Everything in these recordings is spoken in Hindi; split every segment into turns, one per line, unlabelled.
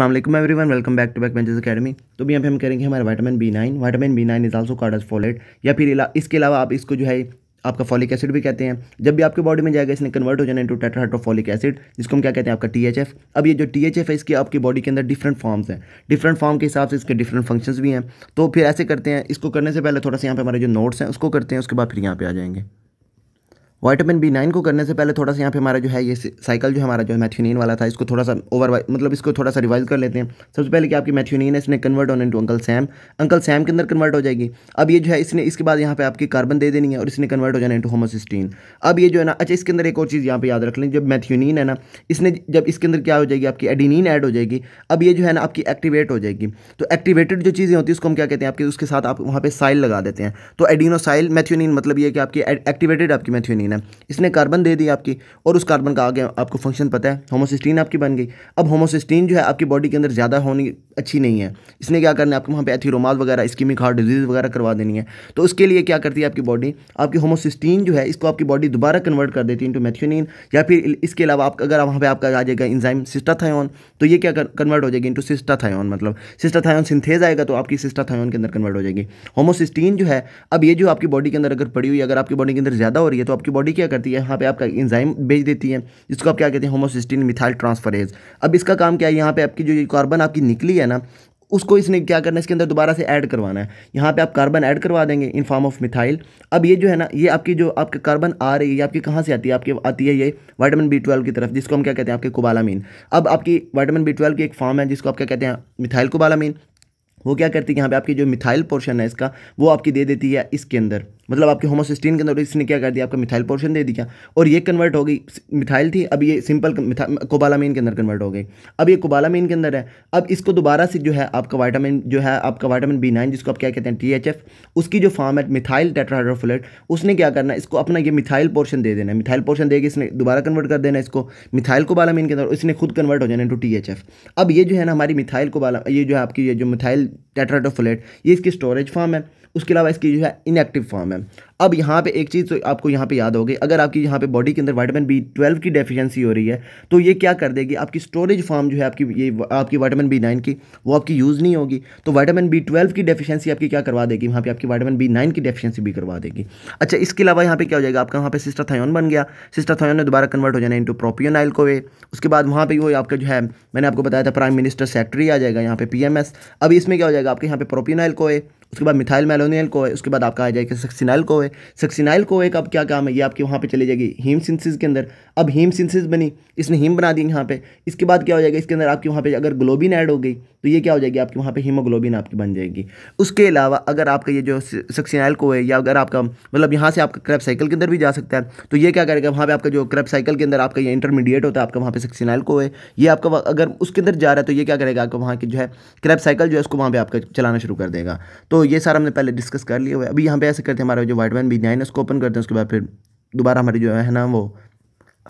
Aslam everyone welcome back to back benches academy तो भी यहाँ पे हम करेंगे हमारा vitamin B nine vitamin B nine is also called as folate या फिर इसके अलावा आप इसको जो है आपका फॉलिक एसिड भी कहते हैं जब भी आपके बॉडी में जाएगा इसने कन्वर्ट हो जाना इंटू टेट्राहाइड्रोफॉलिक एसिड जिसको हम क्या कहते हैं आपका टीएचएफ अब ये जो टीएचएफ है इसके आपकी बॉडी के अंदर डिफरेंट फॉर्म्स हैं डिफरेंट फॉर्म के हिसाब से इसके डिफरेंट फंक्शंस भी हैं तो फिर ऐसे करते हैं इसको करने से पहले थोड़ा सा यहाँ पर हमारे जो नोट्स हैं उसको करते हैं उसके बाद फिर यहाँ पे आ जाएंगे वाइटामिन बी नाइन को करने से पहले थोड़ा सा यहाँ पे हमारा जो है ये साइकिल जो हमारा जो है मैथ्यूनिन वाला था इसको थोड़ा सा ओवर मतलब इसको थोड़ा सा रिवाइज कर लेते हैं सबसे पहले कि आपकी मैथ्यूनिन है इसने कन्वर्ट होने to uncle Sam uncle Sam के अंदर कन्वर्ट हो जाएगी अब ये जो है इसने इसके बाद यहाँ पे आपकी कार्बन दे देनी है और इसने कन्वर्ट हो जाना इंटू होमोसिस्टीन अब ये जो है ना अच्छा इसके अंदर एक और चीज़ यहाँ पर याद रख लें जब मैथ्यूनिन है ना इसने जब इसके अंदर क्या हो जाएगी आपकी एडीनिन ऐड हो जाएगी अब ये जो है ना आपकी एक्टिवेट हो जाएगी तो एक्टिवेटेड जो चीज़ें होती है उसको हम क्या कहते हैं आपके उसके साथ आप वहाँ पर साइल लगा देते हैं तो एडिनोसाइल मैथ्यूनिन मतलब ये कि आपकी एक्टिवेटेड आपकी मैथ्यूनिन है इसने कार्बन दे दी आपकी और उस कार्बन का आगे आपको फंक्शन पता है होमोसिस्टीन आपकी बन गई अब होमोसिस्टीन जो है आपकी बॉडी के अंदर ज़्यादा होनी अच्छी नहीं है इसने क्या करना है आपको वहाँ पर एथीरोमाल वगैरह स्कीमिक हार्ट डिजीज़ वगैरह करवा देनी है तो उसके लिए क्या करती है आपकी बॉडी आपकी होमोसिस्टीन जो है इसको आपकी बॉडी दोबारा कन्वर्ट कर देती है इंटू मैथ्यूनिन या फिर इसके अलावा आप अगर वहाँ पर आपका आ जाएगा इंजाइम सिस्टाथायन तो ये क्या कन्वर्ट हो जाएगी इंटू सिस्टाथायन मतलब सिस्टाथायन सिंथेज आएगा तो आपकी सिस्टाथायन के अंदर कन्वर्ट हो जाएगी होमोसिस्टीन जो है अब ये जो आपकी बॉडी के अंदर अगर पड़ी हुई अगर आपकी बॉडी के अंदर ज़्यादा हो रही है तो आपकी बॉडी क्या करती है यहाँ पे आपका इंजाइम भेज देती है जिसको आप क्या कहते हैं होमोसिस्टिन मिथाइल ट्रांसफरेज अब इसका काम क्या है यहाँ पे आपकी जो कार्बन आपकी निकली है ना उसको इसने क्या करना है इसके अंदर दोबारा से ऐड करवाना है यहाँ पे आप कार्बन ऐड करवा देंगे इन फॉर्म ऑफ मिथाइल अब ये जो है ना ये आपकी जो आपके कार्बन आ रही है ये आपकी कहाँ से आती है आपकी आती है ये वाइटामिन बी ट्वेल्व की तरफ जिसको हम क्या कहते हैं आपके कोबालामीन अब आपकी वाइटामिन बी ट्वेल्व की एक फॉर्म है जिसको आप क्या कहते हैं मिथाइल कोबालामीन वो क्या करती है यहाँ पे आपकी जो मिथाइल पोर्शन है इसका वो आपकी दे देती है इसके अंदर मतलब आपके होमोसिस्टीन के अंदर इसने क्या कर दिया आपका मिथाइल पोर्शन दे दिया और ये कन्वर्ट हो गई मिथाइल थी अब ये सिंपल कोबालामीन के अंदर कन्वर्ट हो गई अब ये कोबालामीन के अंदर है अब इसको दोबारा से जो है आपका वाइटामिन जो है आपका वाइटामिन बी नाइन जिसको आप क्या कहते हैं टी एच एफ उसकी जो फॉर्म है मिथाइल टेट्राहाइड्रोफोलेट उसने क्या करना है इसको अपना ये मिथाइल पोर्शन दे देना है मिथाइल पोर्शन देकर इसने दोबारा कन्वर्ट कर देना इसको मिथाइल कोबालामीन के अंदर इसने खुद कन्वर्ट हो जाना टू टी एच एफ अब ये जो है ना हमारी मिथाइल कोबाला ये जो है आपकी ये जो मिथाइल टेट्राटोफोलेट ये इसकी स्टोरेज फॉर्म है उसके अलावा इसकी जो है इनएक्टिव फॉर्म है अब यहाँ पे एक चीज़ तो आपको यहाँ पे याद होगी अगर आपकी यहाँ पे बॉडी के अंदर वाइटामिन बी ट्वेल्व की डेफिशिएंसी हो रही है तो ये क्या कर देगी आपकी स्टोरेज फॉर्म जो है आपकी ये आपकी वाइटामिन बी नाइन की वो आपकी यूज़ नहीं होगी तो वाइटामिन बी ट्वेल्व की डेफिशिएंसी आपकी क्या करवा देगी वहाँ पर आपकी वाइटामिन बी नाइन की डेफिशिएंसी भी करवा देगी अच्छा इसके अलावा यहाँ पर क्या हो जाएगा आपका वहाँ पर सिस्टाथायन बन गया सिस्टाथायन ने दोबारा कन्वर्ट हो जाना इंटू प्रोपियोनाइल को उसके बाद वहाँ पर वो आपका जो है मैंने आपको बताया था प्राइम मिनिस्टर सेक्रेटरी आ जाएगा यहाँ पे एस अब इसमें क्या हो जाएगा आपके यहाँ पे प्रोपियोनाइल को उसके बाद मिथाइल मेलोनियल को उसके बाद आपका आ जाएगा सक्सिनाइल को सक्सिनाइल को एक अब क्या काम है ये आपकी वहाँ पे चली जाएगी हीम सिंसिस के अंदर अब हीम सिंसिस बनी इसने हीम बना दी यहाँ पे इसके बाद क्या हो जाएगा इसके अंदर आपकी वहाँ पे अगर ग्लोबिन ऐड हो गई तो ये क्या हो जाएगी आपकी वहाँ पे हीमोग्लोबिन आपकी बन जाएगी उसके अलावा अगर आपका ये जो सक्सिनाइल को या अगर आपका मतलब यहाँ से आपका क्रैप साइकिल के अंदर भी जा सकता है तो ये क्या करेगा वहाँ पर आपका जो क्रैप साइकिल के अंदर आपका ये इंटरमीडिएट होता है आपका वहाँ पर सक्सिनाइल को ये आपका अगर उसके अंदर जा रहा है तो ये क्या करेगा आपका वहाँ की जो है क्रैप साइकिल जो है उसको वहाँ पर आपका चलाना शुरू कर देगा तो ये सारा हमने पहले डिस्कस कर लिया हुआ है अभी यहाँ पे ऐसे करते हैं हमारा जो वाइट वैन बी नाइन है उसको ओपन करते हैं उसके बाद फिर दोबारा हमारी जो है ना वो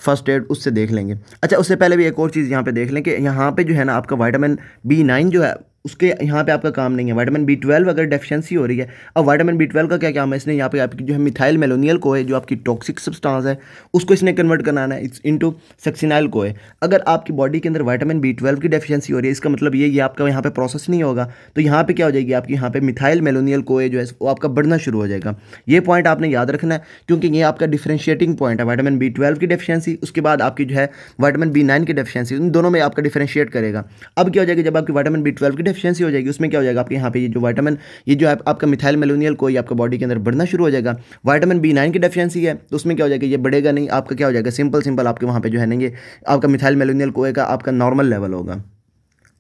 फर्स्ट एड उससे देख लेंगे अच्छा उससे पहले भी एक और चीज़ यहाँ पे देख लें कि यहाँ पे जो है ना आपका वाइटामिन बी नाइन जो है उसके यहाँ पे आपका काम नहीं है वाइटामिन बी ट्वेल्व अगर डेफिशिएंसी हो रही है अब वाइटामिन बी ट्वेल्व का क्या काम है इसने यहाँ पे आपकी जो है मिथाइल मेलोनियल को है जो आपकी टॉक्सिक सब्सटेंस है उसको इसने कन्वर्ट कराना है इनटू सक्सिनाइल को है अगर आपकी बॉडी के अंदर वाइटामिन बी ट्वेल्व की डेफिशिएंसी हो रही है इसका मतलब ये आपका यहाँ पर प्रोसेस नहीं होगा तो यहाँ पर क्या हो जाएगी आपकी यहाँ पर मिथाइल मेलोनियल को जो है वो आपका बढ़ना शुरू हो जाएगा ये पॉइंट आपने याद रखना है क्योंकि ये आपका डिफ्रेंशिएटिंग पॉइंट है वाइटामिन बी ट्वेल्व की डेफिशिएंसी उसके बाद आपकी जो है वाइटामिन बी नाइन की डेफिशिएंसी उन दोनों में आपका डिफ्रेंशिएट करेगा अब क्या हो जाएगा जब आपकी वाइटामिन बी ट्वेल्व की डेफिशिएंसी हो जाएगी उसमें क्या हो जाएगा आपके यहाँ पे ये जो वाइटामिन ये जो आप, आपका मिथाइल मेलोनियल कोई आपका बॉडी के अंदर बढ़ना शुरू हो जाएगा वाइटामिन बी नाइन की डेफिशिएंसी है तो उसमें क्या हो जाएगा ये बढ़ेगा नहीं आपका क्या हो जाएगा सिंपल सिंपल आपके वहाँ पर जो है ना ये आपका मिथाइल मेलोनियल कोए का आपका नॉर्मल लेवल होगा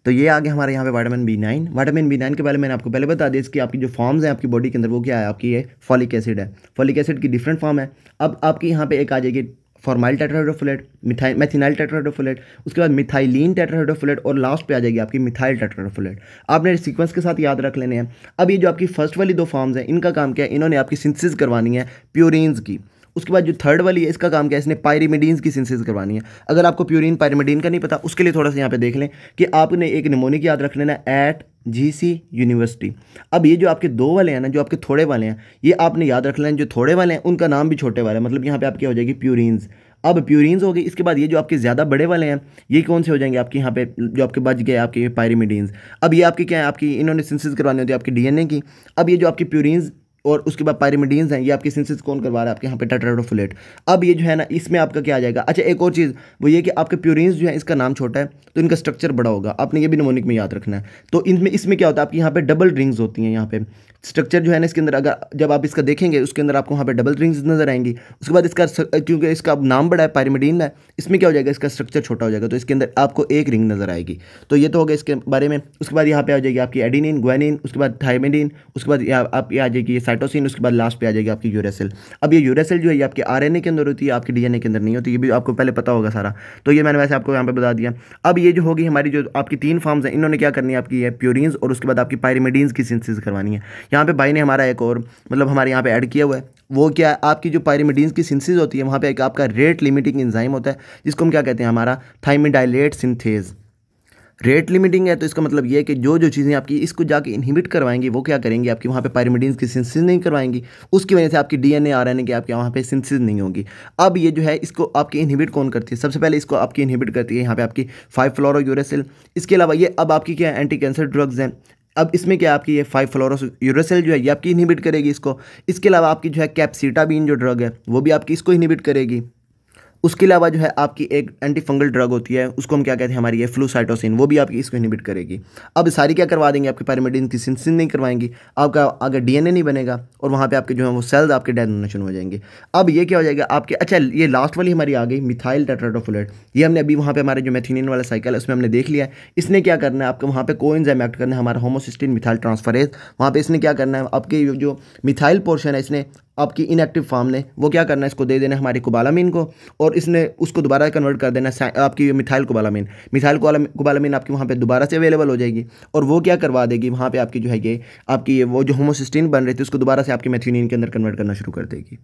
तो ये आगे हमारे यहाँ पे vitamin B nine vitamin B nine के बारे में मैंने आपको पहले बता दिया इसकी आपकी जो फॉर्म्स हैं आपकी बॉडी के अंदर वो क्या है आपकी ये फॉलिक एसिड है फॉलिक एसिड की डिफरेंट फॉर्म है अब आपकी यहाँ पे एक आ जाएगी formyl tetrahydrofolate methyl methenyl tetrahydrofolate उसके बाद मिथाइलिन टेट्राहाइड्रोफोलेट और लास्ट पे आ जाएगी आपकी मिथाइल टेट्राहाइड्रोफोलेट आपने सीक्वेंस के साथ याद रख लेने हैं अब ये जो आपकी फर्स्ट वाली दो फॉर्म्स हैं इनका काम क्या है इन्होंने आपकी सिंथेसिस करवानी है प्योरेंस की उसके बाद जो थर्ड वाली है इसका काम क्या है इसने पायरीमिडीन की सिंसिस करवानी है अगर आपको प्यूरिन पायरीमिडीन का नहीं पता उसके लिए थोड़ा सा यहाँ पे देख लें कि आपने एक निमोनिक याद रख लेना एट जीसी यूनिवर्सिटी अब ये जो आपके दो वाले हैं ना जो आपके थोड़े वाले हैं ये आपने याद रख लेना जो थोड़े वाले हैं उनका नाम भी छोटे वाला है मतलब यहाँ पर आपकी हो जाएगी प्यूरिन्स अब प्यूरिन्स हो गई इसके बाद ये जो आपके ज़्यादा बड़े वाले हैं ये कौन से हो जाएंगे आपके यहाँ पे जो आपके बच गए आपके पायरीमिडीन्स अब ये आपके क्या है आपकी इन्होंने सिंसिस करवानी होती है आपकी डीएनए की अब ये जो आपकी प्यूरिन्स और उसके बाद पायरिमिडीन हैं ये आपके सिंसिस कौन करवा रहा है आपके यहाँ पे टेट्राडोफुलेट अब ये जो है ना इसमें आपका क्या आ जाएगा अच्छा एक और चीज़ वो ये कि आपके प्योरिन जो है इसका नाम छोटा है तो इनका स्ट्रक्चर बड़ा होगा आपने ये भी नमोनिक में याद रखना है तो इनमें इसमें क्या होता है आपके यहाँ पे डबल रिंग्स होती हैं यहाँ पे स्ट्रक्चर जो है ना इसके अंदर अगर जब आप इसका देखेंगे उसके अंदर आपको वहाँ पर डबल रिंग्स नजर आएंगी उसके बाद इसका क्योंकि इसका नाम बड़ा है पायरिमिडीन है इसमें क्या हो जाएगा इसका स्ट्रक्चर छोटा हो जाएगा तो इसके अंदर आपको एक रिंग नजर आएगी तो ये तो हो गया इसके बारे में उसके बाद यहाँ पर आ जाएगी आपकी एडिनिन ग्वानिन उसके बाद थाइमेडिन उसके बाद आप ये आ जाएगी साइटोसिन उसके बाद लास्ट पे आ जाएगी आपकी यूरेसिल अब ये यूरेसिल जो है ये आपके आरएनए के अंदर होती है आपके डीएनए के अंदर नहीं होती ये भी आपको पहले पता होगा सारा तो ये मैंने वैसे आपको यहाँ पर बता दिया अब ये जो होगी हमारी जो आपकी तीन फॉर्म्स हैं इन्होंने क्या करनी है आपकी है प्योरिन्स और उसके बाद आपकी पायरेमिडीन्स की सिंथिस करवानी है यहाँ पर भाई ने हमारा एक और मतलब हमारे यहाँ पर ऐड किया हुआ है वो क्या है आपकी जो पायरेमिडीन्स की सिंथिस होती है वहाँ पर एक आपका रेट लिमिटिंग इंजाइम होता है जिसको हम क्या कहते हैं हमारा थाइमिडाइलेट सिंथेज़ रेट लिमिटिंग है तो इसका मतलब ये है कि जो जो चीज़ें आपकी इसको जाके इनहिबिट करवाएंगी वो क्या करेंगी आपकी वहाँ पे पायरमिडीन्स की सिंसिस नहीं करवाएंगी उसकी वजह से आपकी D N A R N A की आपके वहाँ पे सिंसिस नहीं होगी अब ये जो है इसको आपकी इनहिबिट कौन करती है सबसे पहले इसको आपकी इनहिबिट करती है यहाँ पर आपकी फाइव फ्लोरो यूरेसिल इसके अलावा ये अब आपकी क्या एंटी कैंसर ड्रग्स हैं अब इसमें क्या आपकी ये फाइव फ्लोरोस यूरोसेल जो है ये आपकी इनहिबिट करेगी इसको इसके अलावा आपकी जो है कैप्सीटाबीन जो ड्रग है वो भी आपकी इसको इनहिबिट करेगी उसके अलावा जो है आपकी एक एंटी फंगल ड्रग होती है उसको हम क्या कहते हैं हमारी ये फ्लूसाइटोसिन वो भी आपकी इसको इनिबिट करेगी अब सारी क्या करवा देंगे आपकी पैरामेडिन की सिंसिन नहीं करवाएंगी आपका अगर डीएनए नहीं बनेगा और वहाँ पे आपके जो है वो सेल्स आपके डेनोनेशन हो जाएंगे अब ये क्या हो जाएगा आपके अच्छा ये लास्ट वाली हमारी आ गई मिथाइल टेट्राटोफुलेट ये हमने अभी वहाँ पर हमारे जो मैथिनिन वाला साइकिल है उसमें हमने देख लिया है इसने क्या करना है आपके वहाँ पर को एक्ट करना है हमारा होमोसिस्टिन मिथाइल ट्रांसफरेज वहाँ पर इसने क्या करना है आपके जो मिथाइल पोर्शन है इसने आपकी इनएक्टिव फार्म ने वो क्या करना है इसको दे देना है हमारे कुबालामीन को और इसने उसको दोबारा कन्वर्ट कर देना है आपकी मिथाइल कुबालामीन मिथाइल कुबालामीन आपकी वहाँ पे दोबारा से अवेलेबल हो जाएगी और वो क्या करवा देगी वहाँ पे आपकी जो है ये आपकी ये वो जो होमोसिस्टीन बन रही थी उसको दोबारा से आपकी मेथ्यूनिन के अंदर कन्वर्ट करना शुरू कर देगी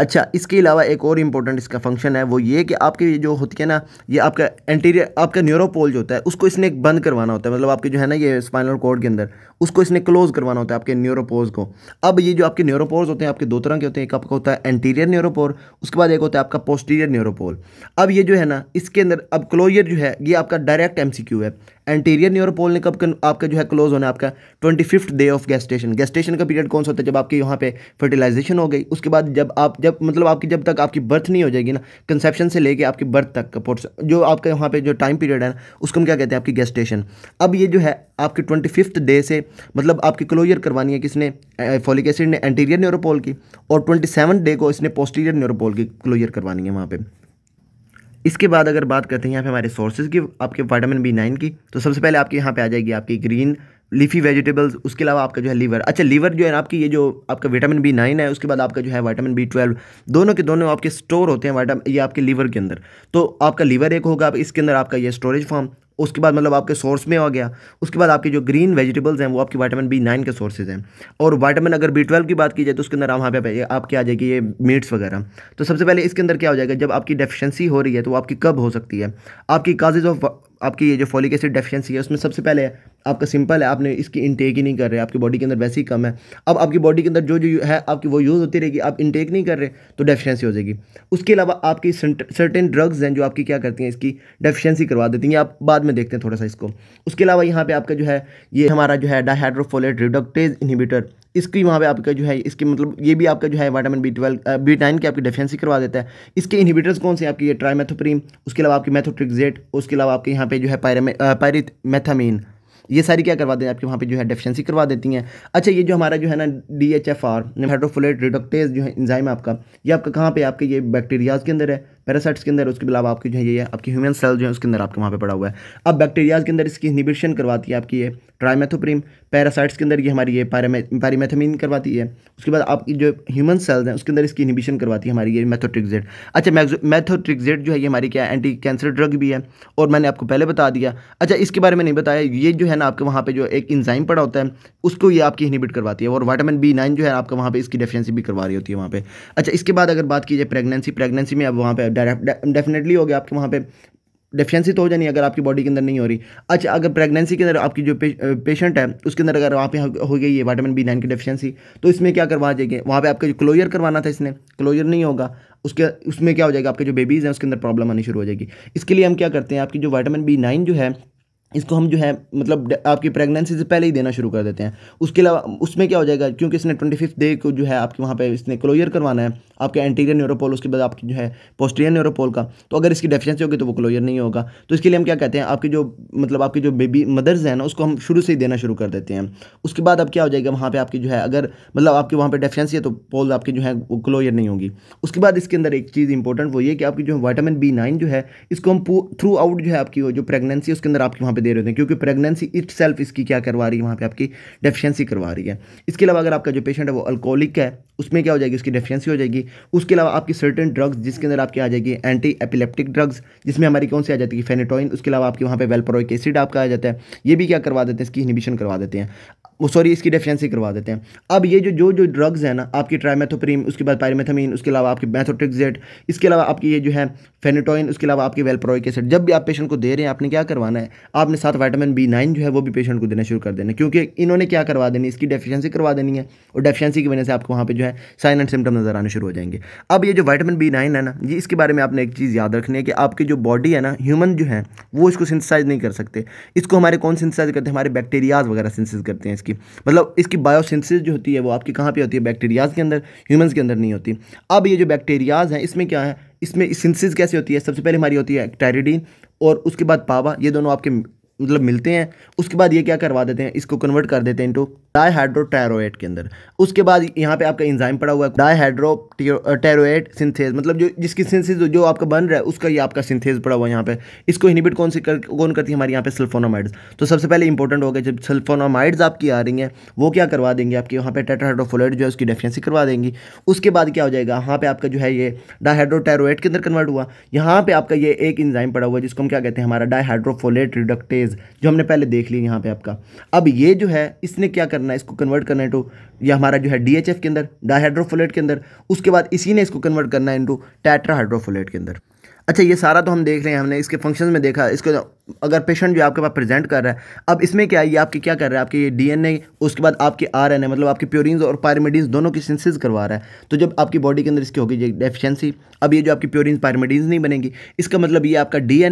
अच्छा इसके अलावा एक और इम्पोर्टेंट इसका फंक्शन है वो ये कि आपकी जो होती है ना ये आपका एंटीरियर आपका न्यूरोपोल जो होता है उसको इसने बंद करवाना होता है मतलब आपके जो है ना ये स्पाइनल कोड के अंदर उसको इसने क्लोज करवाना होता है आपके न्यूरोपोज को अब ये जो आपके न्यूरोपोर्स होते हैं आपके दो तरह के होते हैं एक आपका होता है एंटीरियर न्यूरोपोल उसके बाद एक होता है आपका पोस्टीरियर न्यूरोपोल अब ये जो है ना इसके अंदर अब क्लोजर जो है ये आपका डायरेक्ट एम है एंटीरियर न्यूरोपोल ने कब आपका जो है क्लोज होना है आपका twenty fifth day of gestation gestation का पीरियड कौन सा होता है जब आपकी यहाँ पे फर्टिलाइजेशन हो गई उसके बाद जब आप जब मतलब आपकी जब तक आपकी बर्थ नहीं हो जाएगी ना कंसेप्शन से लेके आपकी बर्थ तक का जो आपका यहाँ पे जो टाइम पीरियड है ना उसको हम क्या कहते हैं आपकी गैस्टेशन अब ये जो है आपके ट्वेंटी फिफ्थ डे से मतलब आपकी क्लोजर करवानी है किसने फॉलिक एसिड ने एंटीरियर न्यूरोपोल की और ट्वेंटी सेवन डे को इसने पोस्टीरियर न्यूरोपोल की क्लोजर करवानी है वहाँ पर इसके बाद अगर बात करते हैं यहाँ पे हमारे सोर्सेज की आपके वाइटामिन बी नाइन की तो सबसे पहले आपके यहाँ पे आ जाएगी आपकी ग्रीन लीफी वेजिटेबल्स उसके अलावा आपका जो है लीवर अच्छा लीवर जो है आपकी ये जो आपका विटामिन बी नाइन है उसके बाद आपका जो है विटामिन बी ट्वेल्व दोनों के दोनों आपके स्टोर होते हैं वाइटाम ये आपके लीवर के अंदर तो आपका लीवर एक होगा आप इसके अंदर आपका ये स्टोरेज फॉर्म उसके बाद मतलब आपके सोर्स में आ गया उसके बाद आपके जो ग्रीन वेजिटेबल्स हैं वो आपकी वाइटामिन बी नाइन के सोर्सेज हैं और वाइटामिन अगर बी ट्वेल्व की बात की जाए तो उसके अंदर वहाँ पे आपके आ जाएगी ये मीट्स वगैरह तो सबसे पहले इसके अंदर क्या हो जाएगा जब आपकी डेफिशिएंसी हो रही है तो आपकी कब हो सकती है आपकी काजेज ऑफ आपकी ये जो फॉलिक एसिड डेफिशिएंसी है उसमें सबसे पहले है आपका सिंपल है आपने इसकी इनटेक ही नहीं कर रहे आपकी बॉडी के अंदर वैसे ही कम है अब आपकी बॉडी के अंदर जो जो है आपकी वो यूज़ होती रहेगी आप इनटेक नहीं कर रहे तो डेफिशिएंसी हो जाएगी उसके अलावा आपकी सर्टेन ड्रग्स हैं जो आपकी क्या करती हैं इसकी डेफिशिएंसी करवा देती हैं आप बाद में देखते हैं थोड़ा सा इसको उसके अलावा यहाँ पर आपका जो है ये हमारा जो है डाहाइड्रोफोलेट रिडक्टेज इनहिबिटर इसकी वहाँ पे आपका जो है इसके मतलब ये भी आपका जो है vitamin B twelve B nine की आपकी डेफिशिएंसी करवा देता है इसके इनहिबिटर्स कौन से आपकी ये ट्राईमेथोप्रीम उसके अलावा आपकी मैथोट्रिकजेट उसके अलावा आपके यहाँ पे जो है पायरमे मैथामीन ये सारी क्या करवा दें आपके वहाँ पे जो है डेफिशेंसी करवा देती हैं अच्छा ये जो हमारा जो है ना D H F R hydrofolate reductase जो है इंजाइम आपका ये आपका कहाँ पे आपके ये बैक्टीरियाज के अंदर है पैरासाइट्स के अंदर उसके अलावा आपकी जो है ये आपकी ह्यूमन सेल जो है उसके अंदर आपके वहाँ पे पड़ा हुआ है अब बैक्टीरियाज के अंदर इसकी इनिबिशन करवाती है आपकी ये ट्राईमेथोप्रीम पैरासाइट्स के अंदर ये हमारी ये पैरामेथामिन करवाती है उसके बाद आपकी जो ह्यूमन सेल्स हैं उसके अंदर इसकी इनिबिशन करवाती है हमारी ये मैथोट्रिक्जेट अच्छा मैथोट्रिक्जेट जो है ये हमारी क्या एंटी कैंसर ड्रग भी है और मैंने आपको पहले बता दिया अच्छा इसके बारे में नहीं बताया ये जो है ना आपके वहाँ पर जो एक इंजाइम पड़ा होता है उसको ये आपकी इनिबिट करवाती है और वाइटामिन बी नाइन जो है आपका वहाँ पर इसकी डेफिशेंसी भी करवा रही होती है वहाँ पर अच्छा इसके बाद अगर बात की जाए प्रेगनेंसी प्रेगनेंसी में अब वहाँ पर डेफिनेटली हो गया आपके वहाँ पे डेफिशिएंसी तो हो जानी अगर आपकी बॉडी के अंदर नहीं हो रही अच्छा अगर प्रेगनेंसी के अंदर आपकी जो पे, पेशेंट है उसके अंदर अगर वहाँ पे हो गई है वाइटामिन बी नाइन की डेफिशिएंसी तो इसमें क्या करवा जाएगी वहाँ पे आपका जो क्लोजर करवाना था इसने क्लोजर नहीं होगा उसके उसमें क्या हो जाएगा आपके जो बेबीज़ हैं उसके अंदर प्रॉब्लम आनी शुरू हो जाएगी इसके लिए हम क्या करते हैं आपकी जो वाइटामिन बी नाइन जो है इसको हम जो है मतलब आपकी प्रेगनेंसी से पहले ही देना शुरू कर देते हैं उसके अलावा उसमें क्या हो जाएगा क्योंकि इसने ट्वेंटी फिफ्थ डे को जो है आपके वहाँ पे इसने क्लोजर करवाना है आपके एंटीरियर न्यूरोपोल उसके बाद आपकी जो है पोस्टीरियर न्यूरोपोल का तो अगर इसकी डेफिशिएंसी होगी तो वो क्लोजर नहीं होगा तो इसके लिए हम क्या कहते हैं आपके जो मतलब आपकी जो बेबी मदर्स हैं ना उसको हम शुरू से ही देना शुरू कर देते हैं उसके बाद अब क्या हो जाएगा वहाँ पर आपकी जो है अगर मतलब आपके वहाँ पर डेफिशेंसी है तो पोल आपकी जो है वो क्लोजर नहीं होगी उसके बाद इसके अंदर एक चीज़ इंपॉर्टेंट वो ये कि आपकी जो वाइटामिन बी नाइन जो है इसको हम थ्रू आउट जो है आपकी जो प्रेगनेंसी उसके अंदर आपके वहाँ पर दे रहे होते हैं क्योंकि प्रेगनेंसी इट इसकी क्या करवा रही है वहाँ पर आपकी डेफिशेंसी करवा रही है इसके अलावा अगर आपका जो पेशेंट है वो अल्कोहलिक है उसमें क्या हो जाएगी उसकी डेफिशेंसी हो जाएगी उसके अलावा आपकी सर्टन ड्रग्स जिसके अंदर आपकी आ जाएगी एंटी एपिलेप्टिक ड्रग्स जिसमें हमारी कौन सी आ जाती है फेनेटोइन उसके अलावा आपके वहाँ पे वेलप्रोइक एसिड आपका आ जाता है ये भी क्या करवा देते हैं इसकी इनिबिशन करवा देते हैं सॉरी इसकी डेफिशेंसी करवा देते हैं अब ये जो जो जो ड्रग्स हैं ना आपकी ट्राइमेथोप्रीम उसके बाद पायरमेथामीन उसके अलावा आपकी मैथोट्रिक्जेट इसके अलावा आपकी ये जो है फेनेटोइन उसके अलावा आपकी वेलप्रोइक एसिड जब भी आप पेशेंट को दे रहे हैं आपने क्या करवाना है आपने साथ वाइटामिन बी नाइन जो है वो भी पेशेंट को देना शुरू कर देना क्योंकि इन्होंने क्या करवा देनी इसकी डेफिशेंसी करवा देनी है और डेफिशेंसी की वजह से आपको वहाँ पर जो है साइन एंड सिम्टम नज़र आने शुरू हो जाएंगे अब ये जो वाइटामिन बी नाइन है ना ये इसके बारे में आपने एक चीज़ याद रखनी है कि आपकी जो बॉडी है ना ह्यूमन जो है वो इसको सिंथिसाइज नहीं कर सकते इसको हमारे कौन सिंथिसाइज करते हैं हमारे बैक्टीरियाज वगैरह सिंथिसाइज करते हैं इसकी मतलब इसकी बायोसेंसिस जो होती है वो आपकी कहाँ पे होती है बैक्टीरियाज़ के अंदर ह्यूमंस के अंदर नहीं होती अब ये जो बैक्टीरियाज़ हैं इसमें क्या है इसमें सेंसिस कैसे होती है सबसे पहले हमारी होती है टायरिडीन और उसके बाद पावा ये दोनों आपके मतलब मिलते हैं उसके बाद ये क्या करवा देते हैं इसको कन्वर्ट कर देते हैं इंटू डाईहाइड्रोटेरोट के अंदर उसके बाद यहाँ पे आपका इंजाइम पड़ा हुआ है टेरोट सिंथेज मतलब जो जिसकी सिंथेज जो आपका बन रहा है उसका ये आपका सिंथेज पड़ा हुआ है यहाँ पे इसको इनिबिट कौन सी कर, कौन करती है हमारे यहाँ पे सल्फोनामाइड्स तो सबसे पहले इंपॉर्टेंट हो गया जब सल्फोनामाइड्स आपकी आ रही हैं वो क्या करवा देंगे आपके वहाँ पे टेटाहाइड्रोफोलाइड जो है उसकी डेफिशेंसी करवा देंगी उसके बाद क्या हो जाएगा यहाँ पे आपका जो है ये डाईहाइड्रोटेरोट के अंदर कन्वर्ट हुआ यहाँ पे आपका ये एक इंजाइम पड़ा हुआ है जिसको हम क्या कहते हैं हमारा डायहाइड्रोफोलेट रिडक्टेज जो हमने पहले देख ली यहाँ पे आपका अब ये जो है इसने क्या करना करना है इसको कन्वर्ट करना है टू तो, या हमारा जो है डी के अंदर डाहाइड्रोफोलेट के अंदर उसके बाद इसी ने इसको कन्वर्ट करना है इंटू टैट्राहाइड्रोफोलेट के अंदर अच्छा ये सारा तो हम देख रहे हैं हमने इसके फंक्शन में देखा इसको अगर पेशेंट जो आपके पास प्रेजेंट कर रहा है अब इसमें क्या है ये आपके क्या कर रहा है आपके ये डीएनए उसके बाद आपके आरएनए मतलब आपके प्योरिन और पायरमेडीन दोनों की सिंसिस करवा रहा है तो जब आपकी बॉडी के अंदर इसकी होगी डेफिशिएंसी अब ये जो आपकी प्योरिन पायरमेडीन नहीं बनेगी इसका मतलब ये आपका डी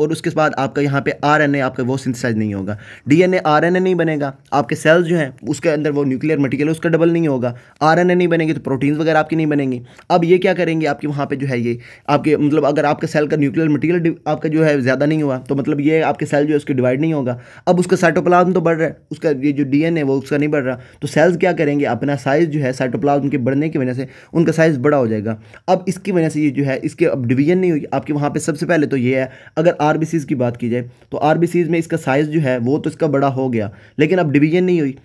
और उसके बाद आपका यहाँ पे आरएनए आपका वो सिंथेसाइज नहीं होगा डीएनए आरएनए नहीं बनेगा आपके सेल्स जो हैं उसके अंदर वो न्यूक्लियर मटेरियल उसका डबल नहीं होगा आरएनए नहीं बनेगी तो प्रोटीन्स वगैरह आपकी नहीं बनेंगी अब ये क्या करेंगे आपके वहाँ पे जो है ये आपके मतलब अगर आपके सेल का न्यूक्लियर मटीरियल आपका जो है ज़्यादा नहीं हुआ तो मतलब ये आपके सेल जो है उसके डिवाइड नहीं होगा अब उसका साइटोप्लाज्म तो बढ़ रहा है उसका ये जो डी ए वो उसका नहीं बढ़ रहा तो सेल्स क्या करेंगे अपना साइज़ जो है साइटोप्लाज्म के बढ़ने की वजह से उनका साइज़ बड़ा हो जाएगा अब इसकी वजह से ये जो है इसके अब डिवीजन नहीं हुई आपके वहाँ पर सबसे पहले तो ये है अगर आर की बात की जाए तो आर में इसका साइज़ जो है वो तो इसका बड़ा हो गया लेकिन अब डिवीजन नहीं हुई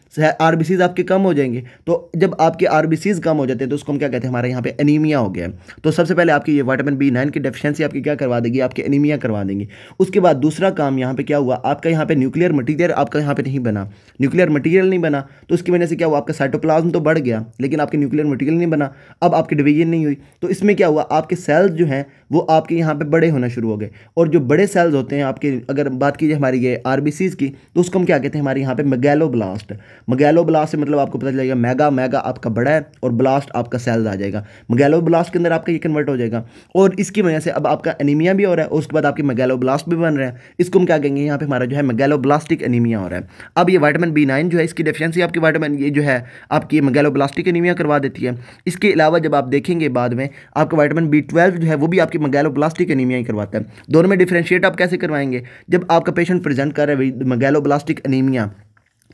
आर आपके कम हो जाएंगे तो जब आपके आर कम हो जाते हैं तो उसको हम क्या कहते हैं हमारे यहाँ पे एनीमिया हो गया तो सबसे पहले आपकी ये वाइटामिन बी नाइन की डेफिशेंसी आपकी क्या करवा देगी आपके एनीमिया करवा देंगी उसके बाद दूसरा काम यहाँ पर क्या हुआ आपका यहाँ पर न्यूक्लियर मटीरियल आपका यहाँ पर नहीं बना न्यूक्लियर मटीरियल नहीं बना तो उसकी वजह से क्या हुआ आपका साइटोप्लाज्म तो बढ़ गया लेकिन आपके न्यूक्लियर मटीरियल नहीं बना अब आपकी डिवीजन नहीं हुई तो इसमें क्या हुआ आपके सेल्स जो हैं वो आपके यहाँ पर बड़े होना शुरू हो गए और जो बड़े सेल्स होते हैं आपके अगर बात कीजिए हमारी ये आर की तो उसको हम क्या कहते हैं हमारे यहाँ पे मगैलो ब्लास्ट मगैलो ब्लास्ट से मतलब आपको पता चलेगा मेगा मेगा आपका बड़ा है और ब्लास्ट आपका सेल्स आ जाएगा मगैलो ब्लास्ट के अंदर आपका ये कन्वर्ट हो जाएगा और इसकी वजह से अब आपका एनीमिया भी हो रहा है उसके बाद आपकी मगैलो ब्लास्ट भी बन रहा है इसको हम क्या कहेंगे यहाँ पर हमारा जो है मगैलो ब्लास्टिक एनीमिया हो रहा है अब ये वाइटामिन बी नाइन जो है इसकी डेफिशिएंसी आपकी वाइटामिन ये जो है आपकी मगैलो ब्लास्टिक एनीमिया करवा देती है इसके अलावा जब आप देखेंगे बाद में आपका वाइटामिन बी जो है वो भी आपकी मगैलो ब्लास्टिक एनीमिया ही करवाता है दोनों में डिफ्रेंशिएट ट्रीट आप कैसे करवाएंगे जब आपका पेशेंट प्रेजेंट कर रहा है गैलोब्लास्टिक एनीमिया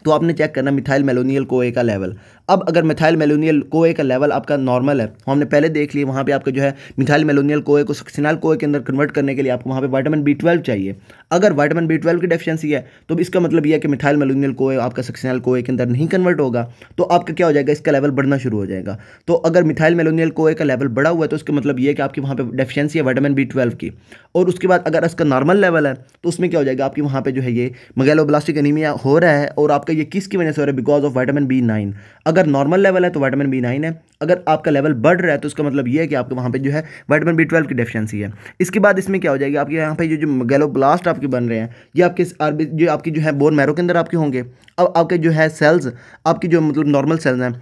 तो आपने चेक करना मिथाइल मेलोनियल कोए का लेवल अब अगर मिथाइल मेलोनियल कोए का लेवल आपका नॉर्मल है तो हमने पहले देख लिया वहाँ पे आपका जो है मिथाइल मेलोनियल कोए को सक्सिनाल कोए के अंदर कन्वर्ट करने के लिए आपको वहाँ पे वाइटामिन बी ट्वेल्व चाहिए अगर वाइटामिन बी ट्वेल्व की डेफिशिएंसी है तो इसका मतलब यह है कि मिथाइल मेलोनियल कोए आपका सक्सिनाल कोए के अंदर नहीं कन्वर्ट होगा तो आपका क्या हो जाएगा इसका लेवल बढ़ना शुरू हो जाएगा तो अगर मिथाइल मेलोनियल कोए का लेवल बढ़ा हुआ है तो इसका मतलब है कि आपकी वहाँ पर डेफिशिएंसी है वाइटामिन बी ट्वेल्व की और उसके बाद अगर इसका नॉर्मल लेवल है तो उसमें क्या हो जाएगा आपकी वहाँ पर जो है ये मगैलोब्लास्टिक एनीमिया हो रहा है और आपका ये किसकी वजह से हो रहा है because of vitamin B nine अगर अगर नॉर्मल लेवल है तो वाइटामिन बी नाइन है अगर आपका लेवल बढ़ रहा है तो उसका मतलब ये है कि आपके वहाँ पे जो है वाइटामिन बी ट्वेल्व की डेफिशिएंसी है इसके बाद इसमें क्या हो जाएगी आपके यहाँ पे जो जो गैलो ब्लास्ट आपके बन रहे हैं ये आपके जो आपकी जो है बोन मैरो के अंदर आपके होंगे अब आपके जो है सेल्स आपकी जो मतलब नॉर्मल सेल्स हैं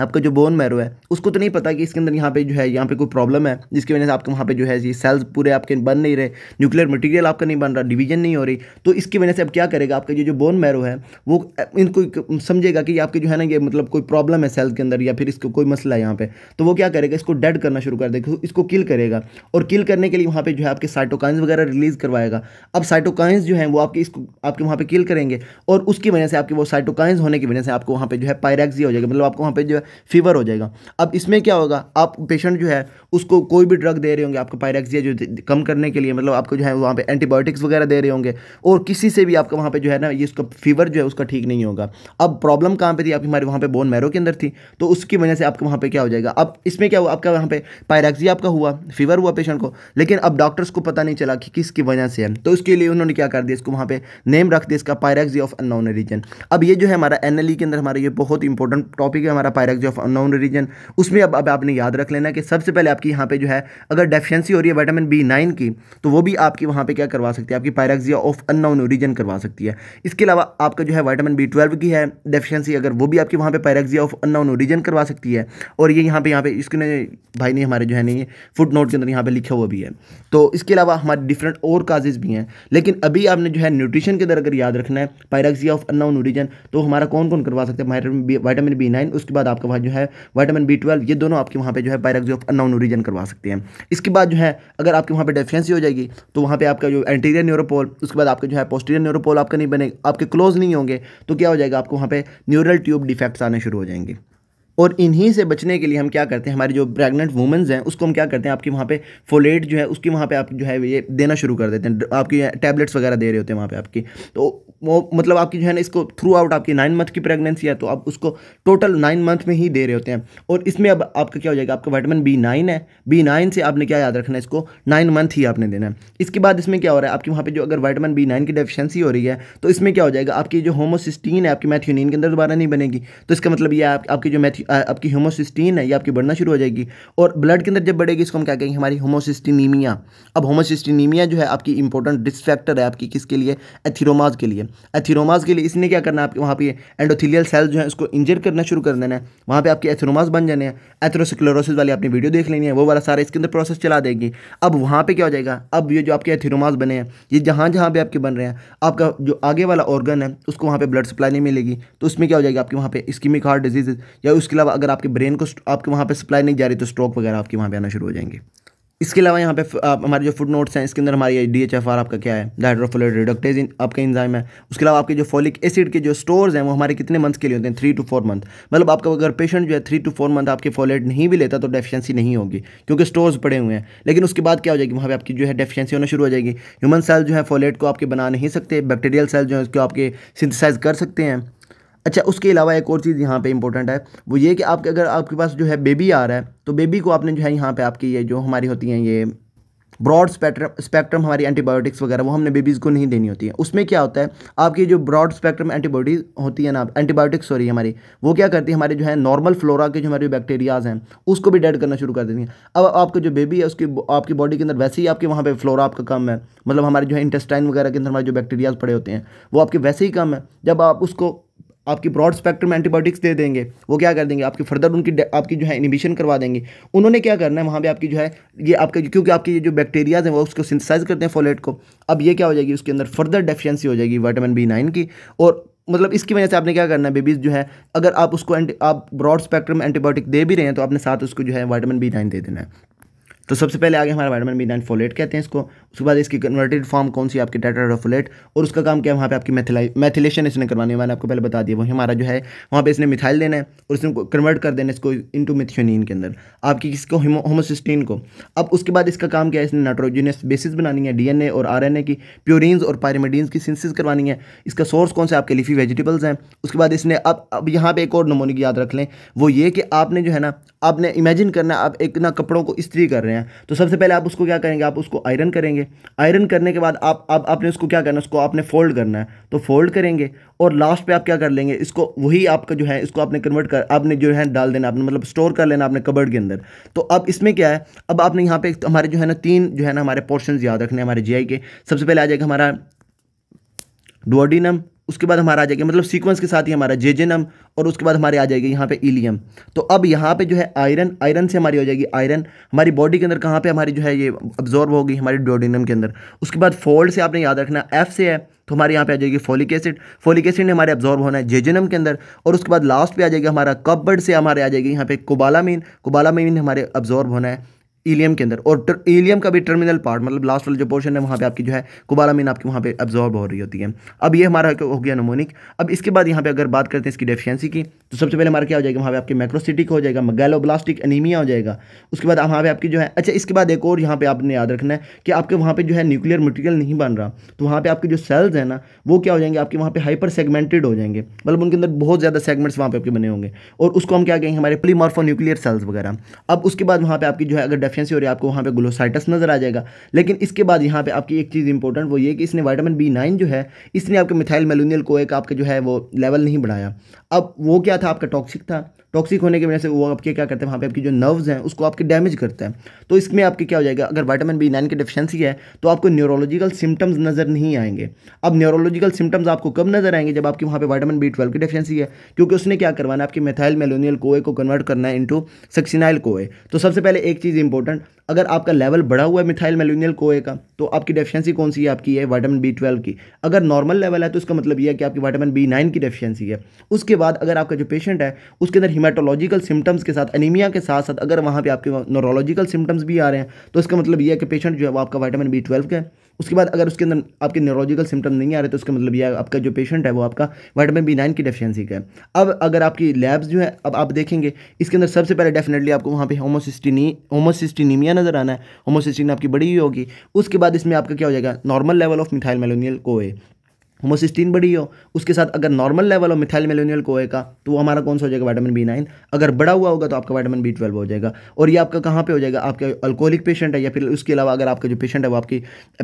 आपका जो बोन मैरो है उसको तो नहीं पता कि इसके अंदर यहाँ पे जो है यहाँ पे कोई प्रॉब्लम है जिसकी वजह से आपके वहाँ पे जो है ये सेल्स पूरे आपके बन नहीं रहे न्यूक्लियर मटेरियल आपका नहीं बन रहा डिवीजन नहीं हो रही तो इसकी वजह से अब क्या करेगा आपका जो जो बोन मैरो है वो इनको समझेगा कि आपके जो है ना ये मतलब कोई प्रॉब्लम है सेल्स के अंदर या फिर इसको कोई मसला है यहाँ पर तो वो क्या करेगा इसको डेड करना शुरू कर देगा इसको किल करेगा और किल करने के लिए वहाँ पर जो है आपके साइटोकाइंस वगैरह रिलीज़ करवाएगा अब साइटोकाइंस जो है वो आपके इसको आपके वहाँ पर किल करेंगे और उसकी वजह से आपके वो साइटोकाइंस होने की वजह से आपको वहाँ पर जो है पायरेक्सिया हो जाएगा मतलब आपको वहाँ पर जो है फीवर हो जाएगा अब इसमें क्या होगा आप पेशेंट जो है उसको कोई भी ड्रग दे रहे होंगे आपको पायरेक्सिया जो कम करने के लिए मतलब आपको जो है वहाँ पे एंटीबायोटिक्स वगैरह दे रहे होंगे और किसी से भी आपका वहाँ पे जो है ना ये उसका फीवर जो है उसका ठीक नहीं होगा अब प्रॉब्लम कहाँ पे थी आपकी हमारे वहाँ पे बोन मैरो के अंदर थी तो उसकी वजह से आपका वहाँ पर क्या हो जाएगा अब इसमें क्या हुआ आपका वहाँ पर पायरेक्सिया आपका हुआ फीवर हुआ पेशेंट को लेकिन अब डॉक्टर्स को पता नहीं चला कि किसकी वजह से है तो उसके लिए उन्होंने क्या कर दिया इसको वहाँ पर नेम रख दिया इसका पायरेक्सिया ऑफ अनोन रीजन अब ये जो है हमारा एन के अंदर हमारा ये बहुत इंपॉर्टेंट टॉपिक है हमारा pyrex product of unknown reason उसमें अब अब आपने याद रख लेना कि सबसे पहले आपकी यहाँ पे जो है अगर डेफिशिएंसी हो रही है विटामिन बी नाइन की तो वो भी आपकी वहाँ पे क्या करवा सकती है आपकी पायरेक्सिया ऑफ अननोन ओरिजन करवा सकती है इसके अलावा आपका जो है विटामिन बी ट्वेल्व की है डेफिशिएंसी अगर वो भी आपकी वहाँ पे पायरेक्सिया ऑफ अननोन ओरिजन करवा सकती है और ये यहाँ पे यहाँ पे इसके भाई ने हमारे जो है नहीं फुट नोट के अंदर यहाँ पे लिखा हुआ भी है तो इसके अलावा हमारे डिफरेंट और काजेज़ भी हैं लेकिन अभी आपने जो है न्यूट्रिशन के अंदर अगर याद रखना है पायरेक्सिया ऑफ अननोन ओरिजन तो हमारा कौन कौन करवा सकते हैं वाइटामिन बी नाइन उसके बाद आपका आपके वहाँ जो है वाइटामिन बी ट्वेल्व ये दोनों आपके वहाँ पे जो है पायरक्सी ऑफ अनाउन रीजन करवा सकते हैं इसके बाद जो है अगर आपके वहाँ पे डेफिशेंसी हो जाएगी तो वहाँ पे आपका जो एंटीरियर न्यूरोपोल उसके बाद आपका जो है पोस्टीरियर न्यूरोपोल आपका नहीं बनेगा आपके क्लोज नहीं होंगे तो क्या हो जाएगा आपको वहाँ पर न्यूरल ट्यूब डिफेक्ट्स आने शुरू हो जाएंगे और इन्हीं से बचने के लिए हम क्या करते हैं हमारी जो प्रेग्नेंट वुमेंस हैं उसको हम क्या करते हैं आपकी वहाँ पे फोलेट जो है उसकी वहाँ पे आप जो है ये देना शुरू कर देते हैं आपकी टैबलेट्स वगैरह दे रहे होते हैं वहाँ पे आपकी तो मतलब आपकी जो है ना इसको थ्रू आउट आपकी नाइन मंथ की प्रेगनेंसी है तो आप उसको टोटल नाइन मंथ में ही दे रहे होते हैं और इसमें अब आपका क्या हो जाएगा आपका वाइटमिन बी नाइन है बी नाइन से आपने क्या याद रखना है इसको नाइन मंथ ही आपने देना है इसके बाद इसमें क्या हो रहा है आपकी वहाँ पर जो अगर वाइटामिन बी नाइन की डेफिशेंसी हो रही है तो इसमें क्या हो जाएगा आपकी जो होमोसिस्टीन है आपकी मैथ्यूनिन के अंदर दोबारा नहीं बनेगी तो इसका मतलब यह आप, आपकी जो मैथ्यू आपकी होमोसिस्टीन है ये आपकी बढ़ना शुरू हो जाएगी और ब्लड के अंदर जब बढ़ेगी इसको हम क्या कहेंगे हमारी होमोसिस्टीनीमिया अब होमोसिस्टीनीमिया जो है आपकी इंपॉर्टेंट डिस्फैक्टर है आपकी किसके लिए एथिरोमाज के लिए एथिरोमाज के लिए इसने क्या करना है आपके वहाँ पे एंडोथिलियल सेल्स जो है उसको इंजर करना शुरू कर देना है वहाँ पे आपके एथिरोमाज बन जाने हैं एथरोसिक्लोरोसिस वाली आपने वीडियो देख लेनी है वो वाला सारा इसके अंदर प्रोसेस चला देगी अब वहाँ पर क्या हो जाएगा अब ये जो आपके एथिरोमाज बने हैं ये जहाँ जहाँ पर आपके बन रहे हैं आपका जो आगे वाला ऑर्गन है उसको वहाँ पर ब्लड सप्लाई नहीं मिलेगी तो उसमें क्या हो जाएगा आपके वहाँ पर स्कीमिक हार्ट डिजीज या उसके अलावा अगर आपके ब्रेन को आपके वहाँ पर सप्लाई नहीं जा रही तो स्ट्रोक वगैरह आपके वहाँ पर आना शुरू हो जाएंगे इसके अलावा यहाँ पे आप हमारे जो फूड नोट्स हैं इसके अंदर हमारी डी एच एफ आर आपका क्या है डाइड्रोफोलेट रिडक्टेज आपके इंजाइम है उसके अलावा आपके जो फॉलिक एसिड के जो स्टोर्स हैं वो हमारे कितने मंथ्स के लिए होते हैं थ्री टू फोर मंथ मतलब आपका अगर पेशेंट जो है थ्री टू फोर मंथ आपके फॉलेट नहीं भी लेता तो डेफिशिएंसी नहीं होगी क्योंकि स्टोर्स पड़े हुए हैं लेकिन उसके बाद क्या हो जाएगी वहाँ पर आपकी जो है डेफिशिएंसी होना शुरू हो जाएगी ह्यूमन सेल जो है फॉलेट को आपके बना नहीं सकते बैक्टीरियल सेल जो है उसको आपके सिंथिसाइज कर सकते हैं अच्छा उसके अलावा एक और चीज़ यहाँ पे इंपॉर्टेंट है वो ये कि आपके अगर आपके पास जो है बेबी आ रहा है तो बेबी को आपने जो है यहाँ पे आपकी ये जो हमारी होती हैं ये ब्रॉड स्पेक्ट्रम स्पेक्ट्रम हमारी एंटीबायोटिक्स वगैरह वो हमने बेबीज़ को नहीं देनी होती है उसमें क्या होता है आपकी जो ब्रॉड स्पेक्ट्रम एंटीबॉडीज़ होती है ना एंटीबायोटिक्स सॉरी हमारी वो क्या करती है हमारे जो है नॉर्मल फ्लोरा के जो हमारे बैक्टीरियाज हैं उसको भी डेड करना शुरू कर देती हैं अब आपका जो बेबी है उसकी आपकी बॉडी के अंदर वैसे ही आपके वहाँ पर फ्लोरा आपका कम है मतलब हमारे जो है इंटेस्टाइन वगैरह के अंदर हमारे जो बैक्टीरियाज पड़े होते हैं वो आपके वैसे ही कम है जब आप उसको आपकी ब्रॉड स्पेक्ट्रम एंटीबायोटिक्स दे देंगे वो क्या कर देंगे आपकी फर्दर उनकी आपकी जो है इनिबिशन करवा देंगे उन्होंने क्या करना है वहाँ पे आपकी जो है ये आपके क्योंकि आपके ये जो बैक्टीरियाज हैं वो उसको सिंथेसाइज करते हैं फोलेट को अब ये क्या हो जाएगी उसके अंदर फर्दर डेफिशिएंसी हो जाएगी विटामिन बी नाइन की और मतलब इसकी वजह से आपने क्या करना है बेबीज़ जो है अगर आप उसको आप ब्रॉड स्पेक्ट्रम एंटीबायोटिक दे भी रहे हैं तो आपने साथ उसको जो है वाइटामिन बी नाइन दे देना है तो सबसे पहले आगे हमारा वाइटमिन बी नाइन फोलेट कहते हैं इसको उसके बाद इसकी कन्वर्टेड फॉर्म कौन सी आपकी टेट्राडोफोलेट और उसका काम क्या है वहाँ पे आपकी मेथिलाई मैथिलेशन इसने करवानी है मैंने आपको पहले बता दिया वही हमारा जो है वहाँ पे इसने मिथाइल देना है और इसने कन्वर्ट कर देना इसको इंटू मिथ्योनिन के अंदर आपकी किसको होमोसिस्टीन को अब उसके बाद इसका काम क्या है इसने नाइट्रोजीनियस बेसिस बनानी है डी और आर की प्योरिन और पायरेमिडीन्स की सिंसिस करवानी है इसका सोर्स कौन सा आपके लिफी वेजिटेबल्स हैं उसके बाद इसने अब अब यहाँ पे एक और नमोनिक याद रख लें वो ये कि आपने जो है ना आपने इमेजिन करना आप एक ना कपड़ों को इस्त्री कर रहे हैं रहे हैं तो सबसे पहले आप उसको क्या करेंगे आप उसको आयरन करेंगे आयरन करने के बाद आप अब आपने उसको क्या करना है उसको आपने फोल्ड करना है तो फोल्ड करेंगे और लास्ट पे आप क्या कर लेंगे इसको वही आपका जो है इसको आपने कन्वर्ट कर आपने जो है डाल देना आपने मतलब स्टोर कर लेना आपने कबर्ड के अंदर तो अब इसमें क्या है अब आपने यहाँ पर तो हमारे जो है ना तीन जो है ना हमारे पोर्शन याद रखने हमारे जी के सबसे पहले आ जाएगा हमारा डुओडिनम उसके बाद हमारा आ जाएगा मतलब सीक्वेंस के साथ ही हमारा जेजेनम और उसके बाद हमारे आ जाएगी यहाँ पे इलियम तो अब यहाँ पे जो है आयरन आयरन से हमारी हो जाएगी आयरन हमारी बॉडी के अंदर कहाँ पे हमारी जो है ये अब्जॉर्ब होगी हमारी डोडिनम के अंदर उसके बाद फोल्ड से आपने याद रखना एफ से है तो हमारे यहाँ पे आ जाएगी फोलिक एसिड फोलिक एसिड ने हमारे अब्जॉर्ब होना है जेजेनम के अंदर और उसके बाद लास्ट पे आ जाएगा हमारा कब्बड से हमारे आ जाएगी यहाँ पे कोबालामीन कोबालामीन हमारे अब्जॉर्ब होना है ईलियम के अंदर और ईलियम का भी टर्मिनल पार्ट मतलब लास्ट वाला जो पोर्शन है वहाँ पे आपकी जो है कोबालामीन आपकी वहाँ पे अब्जॉर्ब हो रही होती है अब ये हमारा हो गया नमोनिक अब इसके बाद यहाँ पे अगर बात करते हैं इसकी डेफिशिएंसी की तो सबसे पहले हमारा क्या हो जाएगा वहाँ पे आपकी मैक्रोसिटिक हो जाएगा गैलोब्लास्टिक एनीमिया हो जाएगा उसके बाद वहाँ पर आपकी जो है अच्छा इसके बाद एक और यहाँ पे आपने याद रखना है कि आपके वहाँ पर जो है न्यूक्लियर मटीरियल नहीं बन रहा तो वहाँ पर आपके जो सेल्स हैं ना वो क्या हो जाएंगे आपके वहाँ पर हाइपर सेगमेंटेड हो जाएंगे मतलब उनके अंदर बहुत ज़्यादा सेगमेंट्स वहाँ पे आपके बने होंगे और उसको हम क्या कहेंगे हमारे प्लीमार्फो न्यूक्लियर सेल्स वगैरह अब उसके बाद वहाँ पर आपकी जो है अगर डेफिशेंसी हो रही है आपको वहाँ पे ग्लोसाइटस नजर आ जाएगा लेकिन इसके बाद यहाँ पे आपकी एक चीज़ इंपॉर्टेंट वो ये कि इसने वाइटामिन बी नाइन जो है इसने आपके मिथाइल मेलोनियल को एक आपके जो है वो लेवल नहीं बढ़ाया अब वो क्या था आपका टॉक्सिक था टॉक्सिक होने की वजह से वो आपके क्या करते हैं वहाँ पे आपकी जो नर्व्स हैं उसको आपके डैमेज करते हैं तो इसमें आपके क्या हो जाएगा अगर वाइटामिन बी नाइन की डिफिशेंसी है तो आपको न्यूरोलॉजिकल सिम्टम्स नज़र नहीं आएंगे अब न्यूरोलॉजिकल सिम्टम्स आपको कब नज़र आएंगे जब आपकी वहाँ पर वाइटामिन बी ट्वेल्व की डिफिशेंसी है क्योंकि उसने क्या करवाना है आपके मेथाइल मेलोनियल कोए को कन्वर्ट करना है इंटू सक्सिनाइल कोए तो सबसे पहले एक चीज़ इंपॉर्टेंट अगर आपका लेवल बढ़ा हुआ है मिथाइल मेलोनियल कोए का तो आपकी डेफिशिएंसी कौन सी है आपकी है वाइटामिन बी ट्वेल्व की अगर नॉर्मल लेवल है तो इसका मतलब यह है कि आपकी वाइटामिन बी नाइन की डेफिशिएंसी है उसके बाद अगर आपका जो पेशेंट है उसके अंदर हेमाटोलॉजिकल सिम्टम्स के साथ एनीमिया के साथ साथ अगर वहाँ पर आपके नोरोलॉजिकल सिम्टम्स भी आ रहे हैं तो इसका मतलब यह है कि पेशेंट जो है वो आपका वाइटामिन बी ट्वेल्व का है उसके बाद अगर उसके अंदर आपके न्यूरोलॉजिकल सिम्टम नहीं आ रहे तो उसका मतलब यह आपका जो पेशेंट है वो आपका वाइटामिन बी नाइन की डेफिशिएंसी का है अब अगर आपकी लैब्स जो है अब आप देखेंगे इसके अंदर सबसे पहले डेफिनेटली आपको वहाँ पे होमोसिस्टिनी होमोसिस्टिनीमिया नज़र आना है होमोसिस्टिन आपकी बड़ी हुई होगी उसके बाद इसमें आपका क्या हो जाएगा normal level of methyl malonyl को होमोसिस्टीन बड़ी हो उसके साथ अगर नॉर्मल लेवल हो मिथाइल मेलोनियल को का तो वो हमारा कौन सा हो जाएगा वाइटामिन बी नाइन अगर बड़ा हुआ होगा तो आपका वाइटामिन बी ट्वेल्व हो जाएगा और ये आपका कहाँ पे हो जाएगा आपका अल्कोहलिक पेशेंट है या फिर उसके अलावा अगर आपका जो पेशेंट है वो आपकी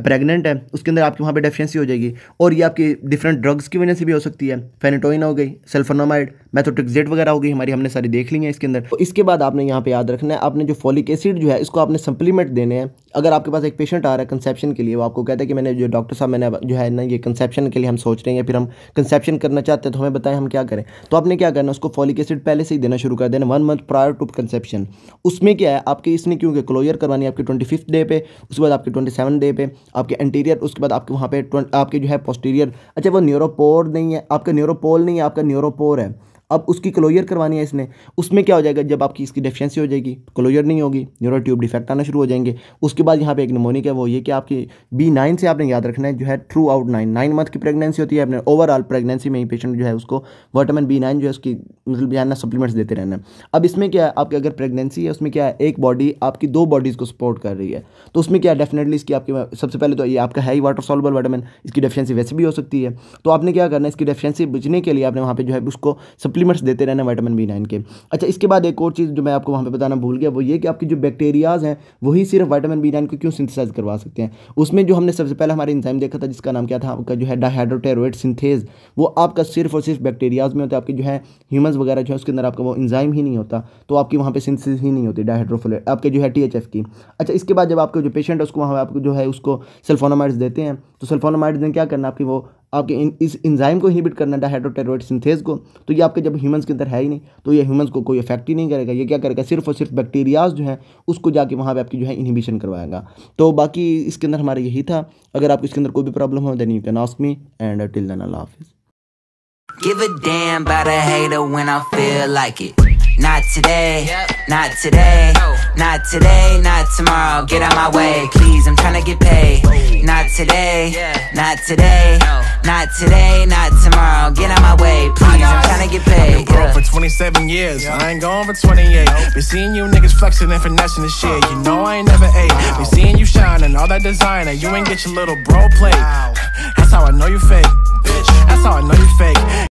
प्रेगनेंट है उसके अंदर आपकी वहाँ पर डेफिशेंसी हो जाएगी और ये आपकी डिफरेंट ड्रग्स की वजह से भी हो सकती है फेनेटोइन हो गई सल्फोनामाइड मैथोटिक्जेट वगैरह हो गई हमारी हमने सारी देख ली है इसके अंदर तो इसके बाद आपने यहाँ पर याद रखना है आपने जो फॉलिक एसिड जो है इसको आपने सप्लीमेंट देने हैं अगर आपके पास एक पेशेंट आ रहा है कंसेप्शन के लिए वो आपको कहता है कि मैंने जो डॉक्टर साहब मैंने जो है ना ये कंसेप्शन के लिए हम सोच रहे हैं या फिर हम कंसेप्शन करना चाहते हैं तो हमें बताएं हम क्या करें तो आपने क्या करना उसको फॉलिक एसिड पहले से ही देना शुरू कर देना one month prior to conception उसमें क्या है आपके इसने क्योंकि क्लोजर करवानी है आपकी ट्वेंटी फिफ्थ डे पे उसके बाद आपके ट्वेंटी सेवन डे पे आपके एंटीरियर उसके बाद आपके वहाँ पे आपके जो है पोस्टीरियर अच्छा वो न्यूरोपोर नहीं है आपका न्यूरोपोल नहीं है आपका न्यूरोपोर है अब उसकी क्लोजर करवानी है इसने उसमें क्या हो जाएगा जब आपकी इसकी डिफिशेंसी हो जाएगी क्लोजर नहीं होगी न्यूरो ट्यूब डिफेक्ट आना शुरू हो जाएंगे उसके बाद यहाँ पे एक नमोनिक है वो ये कि आपकी बी नाइन से आपने याद रखना है जो है throughout nine nine month की प्रेगनेंसी होती है अपने ओवरऑल प्रेगनेंसी में ही पेशेंट जो है उसको वाइटामिन बी नाइन जो है उसकी मतलब जानना सप्लीमेंट्स देते रहना है अब इसमें क्या है आपकी अगर प्रेगनेंसी है उसमें क्या है एक बॉडी आपकी दो बॉडीज़ को सपोर्ट कर रही है तो उसमें क्या डेफिनेटली इसकी आपके सबसे पहले तो ये आपका है ही वाटर सॉल्बल वाइटामिन इसकी डेफिशिएंसी वैसे भी हो सकती है तो आपने क्या करना है इसकी डेफिशिएंसी बचने के लिए आपने वहाँ पर जो है उसको सप्ली सप्लीमेंट्स देते रहना वाइटामिन बी नाइन के अच्छा इसके बाद एक और चीज़ जो मैं आपको वहाँ पर बताना भूल गया वो ये कि आपकी जो बैक्टीरियाज हैं वही सिर्फ वाइटामिन बी नाइन को क्यों सिंथेसाइज करवा सकते हैं उसमें जो हमने सबसे पहले हमारे इंजाइम देखा था जिसका नाम क्या था आपका जो है डाहाइड्रोटेरोइड सिंथेज वो आपका सिर्फ और सिर्फ बैक्टीरियाज में होता है आपके जो है ह्यूमस वगैरह जो है उसके अंदर आपका वो इंजाइम ही नहीं होता तो आपकी वहाँ पर सिंथेसिस ही नहीं होती डाहाइड्रोफोलेट आपके जो है टी की अच्छा इसके बाद जब आपके जो पेशेंट है उसको वहाँ आपको जो है उसको सल्फोनामाइड्स देते हैं तो सल्फोनामाइड ने क्या करना आपकी वो आपके इन, इस इंजाइम को इनहिबिट करना डाहाइड्रोटेरोइड सिंथेस को तो ये आपके जब ह्यूमंस के अंदर है ही नहीं तो ये ह्यूमंस को कोई इफेक्ट ही नहीं करेगा ये क्या करेगा सिर्फ और सिर्फ बैक्टीरियाज जो है उसको जाके वहाँ पे आपकी जो है इनहिबिशन करवाएगा तो बाकी इसके अंदर हमारा यही था अगर आपको इसके अंदर कोई भी प्रॉब्लम हो then you can ask me and till then अल्लाह हाफिज़ Give a damn about a hater when I feel like it. Not today, not today. Not today, not tomorrow, get out my way, please, I'm trying to get paid. Not today, not today, not today, not tomorrow, get out my way, please, I'm trying to get paid. broke for 27 years, I ain't gone for 28. Been seeing you niggas flexing and finessing this shit, you know I ain't never ate. Been seeing you shining, all that designer, you ain't get your little bro play. That's how I know you fake. Bitch, that's how I know you fake.